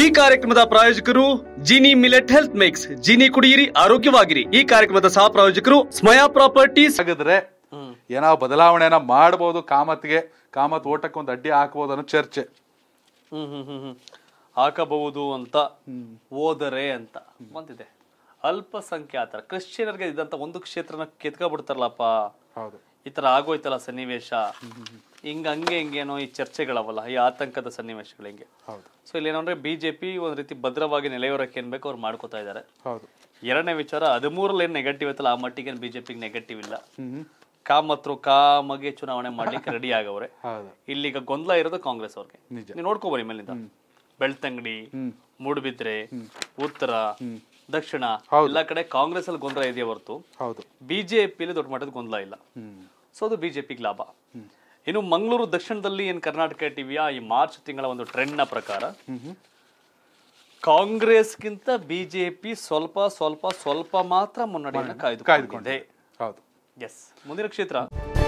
ಈ ಕಾರ್ಯಕ್ರಮದ ಪ್ರಾಯೋಜಕರು Jini millet health mix Jini ಕುಡಿಯಿರಿ ಆರೋಗ್ಯವಾಗಿರಿ ಈ ಕಾರ್ಯಕ್ರಮದ ಸಹ ಪ್ರಾಯೋಜಕರು ಸ್ಮಯಾ ಪ್ರಾಪರ್ಟಿ ಹಾಗಾದ್ರೆ ಏನೋ ಬದಲಾವಣೆನ ಮಾಡಬಹುದು ಕಾಮತ್ಗೆ ಕಾಮತ್ ಓಟಕ್ಕೆ ಒಂದು ಅಡ್ಡಿ ಹಾಕಬಹುದು ಅನ್ನೋ ಚರ್ಚೆ ಹಾಕಬಹುದು ಅಂತ ಓದರೆ ಅಂತ ಬಂದಿದೆ ಅಲ್ಪಸಂಖ್ಯಾತರ ಕ್ರಿಶ್ಚಿಯನ್ಗೆ ಇದ್ದಂತ ಒಂದು ಕ್ಷೇತ್ರನ ಕೆತ್ಕೊಬಿಡ್ತಾರಲ್ಲಪ್ಪ ಹೌದು ಈ ತರ ಆಗೋಯ್ತಲ್ಲ ಸನ್ನಿವೇಶ ಹಿಂಗ ಹಂಗೆ ಹಿಂಗೇನೋ ಈ ಚರ್ಚೆಗಳವಲ್ಲ ಈ ಆತಂಕದ ಸನ್ನಿವೇಶಗಳು ಹಿಂಗೆ ಸೊ ಇಲ್ಲಿ ಏನಂದ್ರೆ ಬಿಜೆಪಿ ಒಂದ್ ರೀತಿ ಭದ್ರವಾಗಿ ನೆಲೆಯೋರಕ್ಕೆ ಏನ್ ಬೇಕೋ ಅವ್ರು ಮಾಡ್ಕೋತಾ ಇದ್ದಾರೆ ಎರಡನೇ ವಿಚಾರ ಹದಿಮೂರಲ್ಲಿ ಏನ್ ನೆಗೆಟಿವ್ ಐತಲ್ಲ ಆ ಮಟ್ಟಿಗೆ ಬಿಜೆಪಿಗೆ ನೆಗೆಟಿವ್ ಇಲ್ಲ ಕಾಮತ್ರು ಕಾಮಗೆ ಚುನಾವಣೆ ಮಾಡ್ಲಿಕ್ಕೆ ರೆಡಿ ಆಗವ್ರೆ ಇಲ್ಲಿಗ ಗೊಂದಲ ಇರೋದು ಕಾಂಗ್ರೆಸ್ ಅವ್ರಿಗೆ ನೀವು ನೋಡ್ಕೋಬರಿ ಮೇಲಿಂದ ಬೆಳ್ತಂಗಡಿ ಮೂಡಬಿದ್ರೆ ಉತ್ತರ ದಕ್ಷಿಣ ಎಲ್ಲಾ ಕಡೆ ಕಾಂಗ್ರೆಸ್ ಅಲ್ಲಿ ಗೊಂದಲ ಇದೆಯಾ ಹೊರತು ಬಿಜೆಪಿ ದೊಡ್ಡ ಮಟ್ಟದ ಗೊಂದಲ ಇಲ್ಲ ಸೊ ಅದು ಬಿ ಲಾಭ ಇನ್ನು ಮಂಗಳೂರು ದಕ್ಷಿಣದಲ್ಲಿ ಏನು ಕರ್ನಾಟಕ ಟಿವಿಯ ಈ ಮಾರ್ಚ್ ತಿಂಗಳ ಒಂದು ಟ್ರೆಂಡ್ನ ಪ್ರಕಾರ ಕಾಂಗ್ರೆಸ್ಗಿಂತ ಬಿಜೆಪಿ ಸ್ವಲ್ಪ ಸ್ವಲ್ಪ ಸ್ವಲ್ಪ ಮಾತ್ರ ಮುನ್ನಡೆಯನ್ನು ಕಾಯ್ದುಕೊಂಡಿದೆ ಹೌದು ಎಸ್ ಮುಂದಿನ ಕ್ಷೇತ್ರ